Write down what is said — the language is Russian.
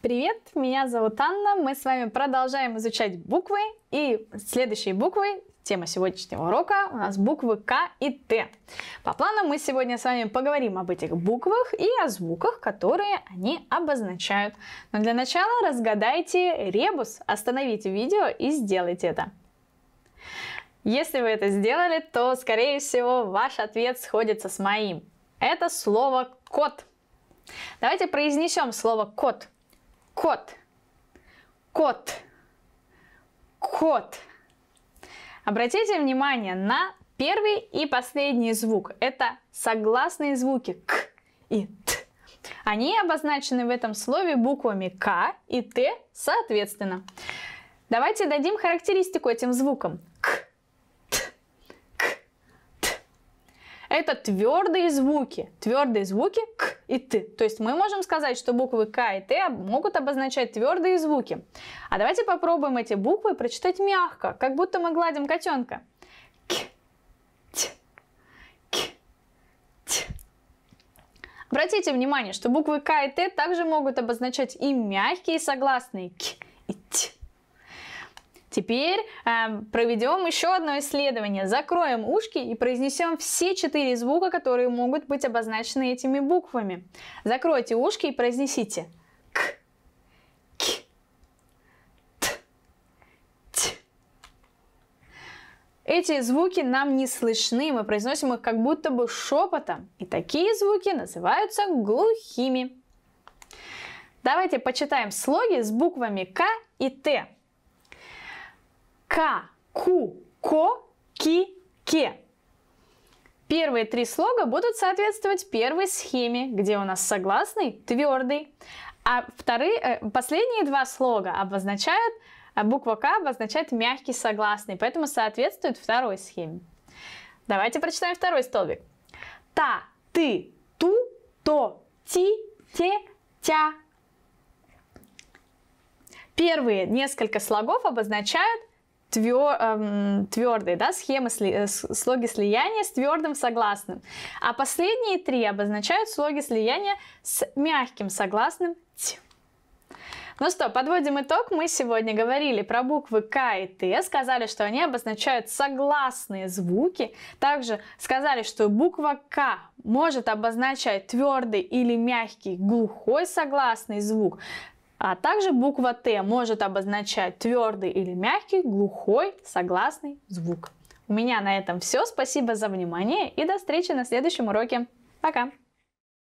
Привет, меня зовут Анна, мы с вами продолжаем изучать буквы и следующие буквы, тема сегодняшнего урока у нас буквы К и Т. По плану мы сегодня с вами поговорим об этих буквах и о звуках, которые они обозначают. Но для начала разгадайте ребус, остановите видео и сделайте это. Если вы это сделали, то, скорее всего, ваш ответ сходится с моим. Это слово «кот». Давайте произнесем слово «кот». Кот. Кот. Кот. Обратите внимание на первый и последний звук. Это согласные звуки К и Т. Они обозначены в этом слове буквами К и Т соответственно. Давайте дадим характеристику этим звукам. это твердые звуки. Твердые звуки к и т. То есть мы можем сказать, что буквы к и т могут обозначать твердые звуки. А давайте попробуем эти буквы прочитать мягко, как будто мы гладим котенка. К, т, к, т. Обратите внимание, что буквы к и т также могут обозначать и мягкие согласные к Теперь э, проведем еще одно исследование. Закроем ушки и произнесем все четыре звука, которые могут быть обозначены этими буквами. Закройте ушки и произнесите к, к, т, т. Эти звуки нам не слышны, мы произносим их как будто бы шепотом. И такие звуки называются глухими. Давайте почитаем слоги с буквами К и Т. К, Ку, Ко, Ки, Ке. Первые три слога будут соответствовать первой схеме, где у нас согласный твердый, а вторые, э, последние два слога обозначают, а буква К обозначает мягкий согласный, поэтому соответствует второй схеме. Давайте прочитаем второй столбик. Та, ты, ту, то, ти, те, тя. Первые несколько слогов обозначают твер, эм, твердые, да, схемы, сли, э, слоги слияния с твердым согласным. А последние три обозначают слоги слияния с мягким согласным «ть». Ну что, подводим итог. Мы сегодня говорили про буквы К и Т, сказали, что они обозначают согласные звуки. Также сказали, что буква К может обозначать твердый или мягкий глухой согласный звук. А также буква Т может обозначать твердый или мягкий, глухой, согласный звук. У меня на этом все. Спасибо за внимание и до встречи на следующем уроке. Пока!